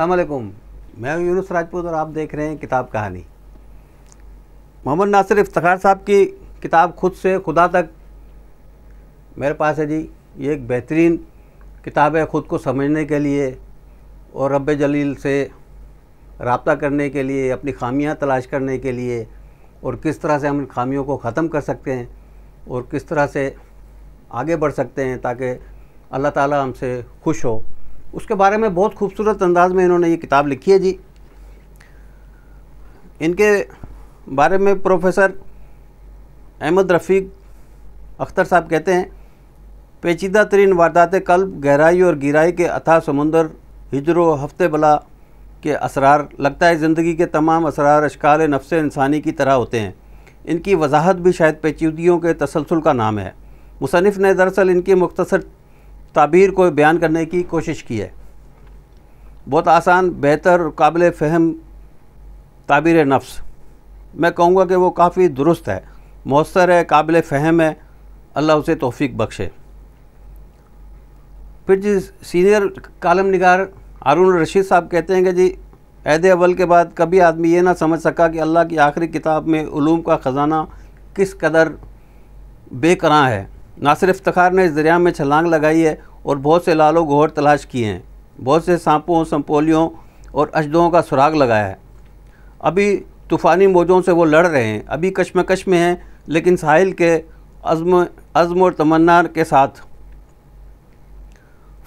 अल्लाम मैं यूनुस राजपूत और आप देख रहे हैं किताब कहानी मोहम्मद नासिर इफ्तार साहब की किताब खुद से खुदा तक मेरे पास है जी ये एक बेहतरीन किताब है ख़ुद को समझने के लिए और रब जलील से रबता करने के लिए अपनी खामियां तलाश करने के लिए और किस तरह से हम इन खामियों को ख़त्म कर सकते हैं और किस तरह से आगे बढ़ सकते हैं ताकि अल्लाह ताला हमसे खुश हो उसके बारे में बहुत खूबसूरत अंदाज में इन्होंने ये किताब लिखी है जी इनके बारे में प्रोफेसर अहमद रफ़ीक अख्तर साहब कहते हैं पेचीदा तरीन वारदात कल्ब गहराई और गिराई के अथा समुंदर हिजरो हफ्ते बला के असरार लगता है ज़िंदगी के तमाम असरार अशकाल नफ्स इंसानी की तरह होते हैं इनकी वजाहत भी शायद पेचीदियों के तसलसल का नाम है मुसनफ़ ने दरअसल इनकी मुख्तर ताबीर को बयान करने की कोशिश की है बहुत आसान बेहतर काबिल फहम ताबीर नफ्स मैं कहूँगा कि वो काफ़ी दुरुस्त है मौसर है काबिल फ़हम है अल्लाह उसे तोफ़ी बख्शे फिर जिस सीनियर कालम निगार हारून रशीद साहब कहते हैं कि जी अहद अवल के बाद कभी आदमी ये ना समझ सका कि अल्लाह की आखिरी किताब में ूम का ख़जाना किस कदर बेकरां है सिर्फ इफ्तार ने इस दरिया में छलांग लगाई है और बहुत से लालों गोहर तलाश किए हैं बहुत से सांपों संपोलियों और अजदों का सुराग लगाया है अभी तूफ़ानी मौजों से वो लड़ रहे हैं अभी कश्मकश में हैं लेकिन साहिल के अज़म अज़म और तमन्ना के साथ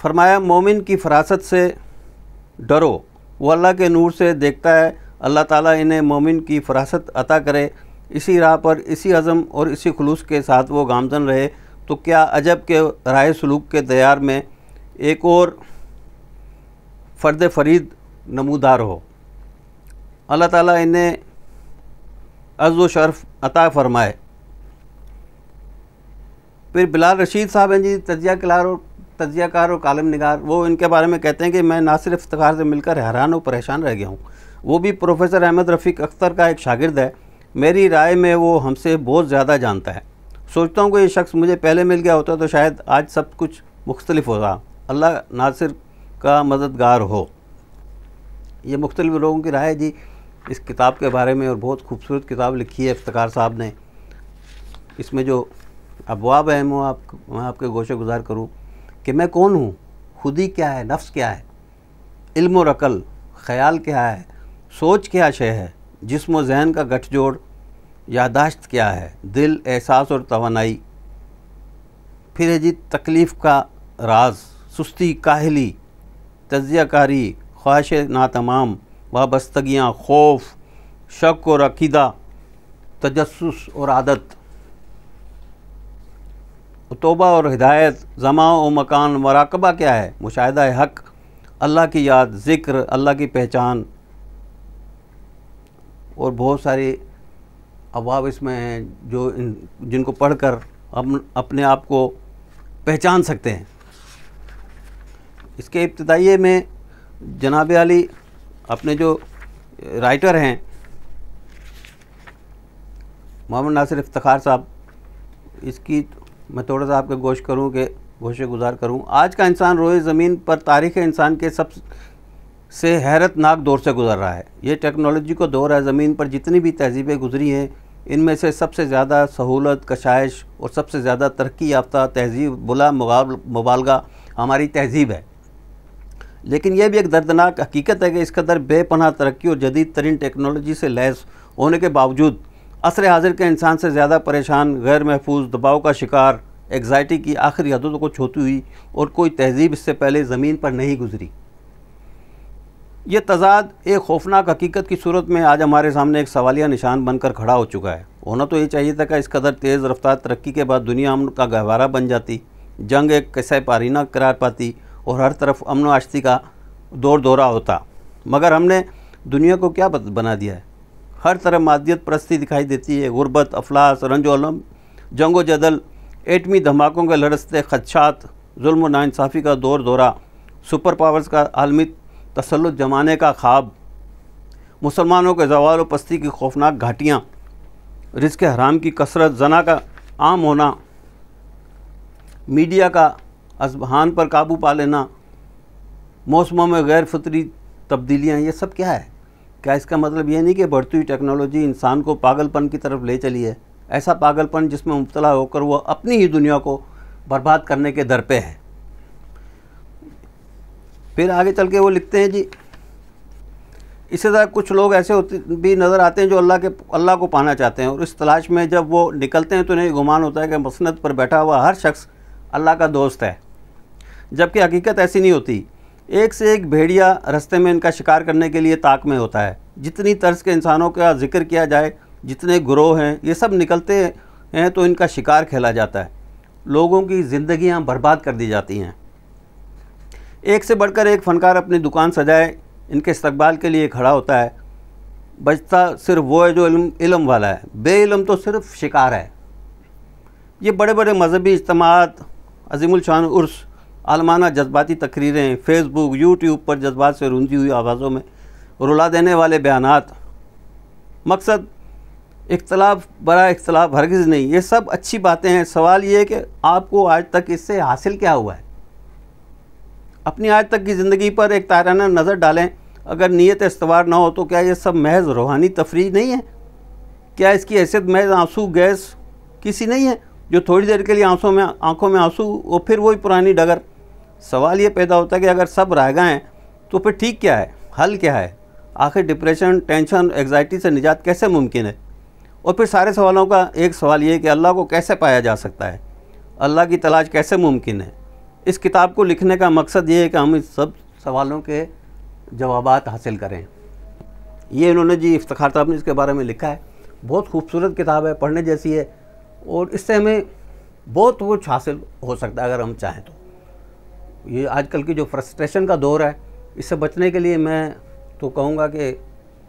फरमाया मोमिन की फरासत से डरो वो अल्लाह के नूर से देखता है अल्लाह ताला इन्हें मोमिन की फरासत अता करे इसी राह पर इसी अज़म और इसी खलूस के साथ वो गामजन रहे तो क्या अजब के राय सलूक के दयार में एक और फ़र्द फरीद नमूदार हो अल्लाह ताला इन्हें अज़ व शर्फ अता फ़रमाए फिर बिलाल रशीद साहब हैं जी तजिया कलार और तजियाकार और कालम निगार वो इनके बारे में कहते हैं कि मैं सिर्फ इफ्तार से मिलकर हैरान और परेशान रह गया हूँ वो भी प्रोफेसर अहमद रफ़ीक अख्तर का एक शागिर्द है मेरी राय में वो हमसे बहुत ज़्यादा जानता है सोचता हूँ कि ये शख्स मुझे पहले मिल गया होता तो शायद आज सब कुछ मुख्तलिफ होता अल्लाह नासिर का मददगार हो ये मुख्तलिफ लोगों की राय जी इस किताब के बारे में और बहुत खूबसूरत किताब लिखी है इफ्तार साहब ने इसमें जो अबवाब अहम हो आप मैं आपके गोशे गुजार करूँ कि मैं कौन हूँ खुद ही क्या है नफ्स क्या है इल्म और अकल ख्याल क्या है सोच क्या शय है जिसम जहन का गठजोड़ यादाश्त क्या है दिल एहसास और तोानाई फिर है जी तकलीफ़ का राज सुस्ती काहली तजियाकारी ख्वाहिश नातमाम वाबस्तगियाँ खौफ शक और अकीदा तजस और आदत तोबा और हिदायत जमा व मकान मराकबा क्या है मुशाह हक अल्लाह की याद ज़िक्र अल्लाह की पहचान और बहुत सारे अभाव इसमें हैं जो इन जिनको पढ़कर हम अपने आप को पहचान सकते हैं इसके इब्तदाइये में जनाब अली अपने जो राइटर हैं मोहम्मद नासिर इफ्तार साहब इसकी मैं थोड़ा सा आपका गोश करूं कि गोशे गुजार करूं आज का इंसान रोए ज़मीन पर तारीख़ इंसान के सब से हैरतनाक दौर से गुजर रहा है ये टेक्नोलॉजी को दौर है ज़मीन पर जितनी भी तहजीबें गुजरी हैं इनमें से सबसे ज़्यादा सहूलत कशाइश और सबसे ज़्यादा तरक्की याफ्ता तहजीब बुला मुबालगा हमारी तहजीब है लेकिन यह भी एक दर्दनाक हकीकत है कि इस कदर बेपनाह तरक्की और जदीद तरीन टेक्नोलॉजी से लैस होने के बावजूद असर हाजिर के इंसान से ज़्यादा परेशान गैर महफूज दबाव का शिकार एग्जाइटी की आखिरी हदों को छूती हुई और कोई तहजीब इससे पहले ज़मीन पर नहीं गुजरी ये तजाद एक खौफनाक हकीकत की सूरत में आज हमारे सामने एक सवालिया निशान बनकर खड़ा हो चुका है होना तो ये चाहिए था कि इस कदर तेज़ रफ्तार तरक्की के बाद दुनिया अमन का गहवारा बन जाती जंग एक कैसे पारीना करार पाती और हर तरफ अमन आश्ती का दौर दौरा होता मगर हमने दुनिया को क्या बना दिया है हर तरफ मादियत परस्ती दिखाई देती है गुरबत अफलास रंजोलम जंगो जदल एटमी धमाकों के लड़सते खदशात जुल्म नासाफ़ी का दौर दौरा सुपर पावर्स का आलमी तसलुत जमाने का ख्वाब मुसलमानों के जवाल और पस्ती की खौफनाक घाटियाँ रिस्क हराम की कसरत जना का आम होना मीडिया का अजबहान पर काबू पा लेना मौसमों में गैर फितरी तब्दीलियाँ ये सब क्या है क्या इसका मतलब ये नहीं कि बढ़ती हुई टेक्नोलॉजी इंसान को पागलपन की तरफ ले चली है ऐसा पागलपन जिसमें मुबतला होकर वह अपनी ही दुनिया को बर्बाद करने के दर पे है फिर आगे चल के वो लिखते हैं जी इसी तरह कुछ लोग ऐसे होते भी नज़र आते हैं जो अल्लाह के अल्लाह को पाना चाहते हैं और इस तलाश में जब वो निकलते हैं तो उन्हें गुमान होता है कि मसनत पर बैठा हुआ हर शख्स अल्लाह का दोस्त है जबकि हकीकत ऐसी नहीं होती एक से एक भेड़िया रस्ते में इनका शिकार करने के लिए ताक में होता है जितनी तर्ज के इंसानों का जिक्र किया जाए जितने ग्रोह हैं ये सब निकलते हैं तो इनका शिकार खेला जाता है लोगों की ज़िंदियाँ बर्बाद कर दी जाती हैं एक से बढ़कर एक फ़नकार अपनी दुकान सजाए इनके इस्तबाल के लिए खड़ा होता है बचता सिर्फ वो है जो इलम इल्म वाला है बे तो सिर्फ शिकार है ये बड़े बड़े मजहबी इजमात अजीमशान उर्स आलमाना जज्बाती तकरीरें फ़ेसबुक यूट्यूब पर जज्बात से रूंझी हुई आवाज़ों में रुला देने वाले बयान मकसद इख्तलाफ बड़ा इख्तलाफ हरगज़ नहीं ये सब अच्छी बातें हैं सवाल ये है कि आपको आज तक इससे हासिल क्या हुआ है अपनी आज तक की ज़िंदगी पर एक ताराना नज़र डालें अगर नीयत इस्तवार ना हो तो क्या ये सब महज रूहानी तफरी नहीं है क्या इसकी हैसियत महज आंसू गैस किसी नहीं है जो थोड़ी देर के लिए आंसू में आंखों में आंसू और फिर वही पुरानी डगर सवाल ये पैदा होता है कि अगर सब रायगा हैं तो फिर ठीक क्या है हल क्या है आखिर डिप्रेशन टेंशन एग्जाइटी से निजात कैसे मुमकिन है और फिर सारे सवालों का एक सवाल ये है कि अल्लाह को कैसे पाया जा सकता है अल्लाह की तलाश कैसे मुमकिन है इस किताब को लिखने का मकसद ये है कि हम इस सब सवालों के जवाब हासिल करें ये इन्होंने जी इफ्तार साहब ने इसके बारे में लिखा है बहुत खूबसूरत किताब है पढ़ने जैसी है और इससे हमें बहुत कुछ हासिल हो सकता है अगर हम चाहें तो ये आजकल की जो फ्रस्ट्रेशन का दौर है इससे बचने के लिए मैं तो कहूँगा कि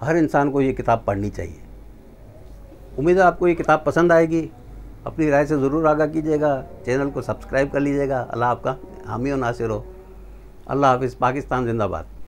हर इंसान को ये किताब पढ़नी चाहिए उम्मीद है आपको ये किताब पसंद आएगी अपनी राय से ज़रूर आगा कीजिएगा चैनल को सब्सक्राइब कर लीजिएगा अल्लाह आपका हामी और नासिर हो अल्लाह हाफिज़ पाकिस्तान जिंदाबाद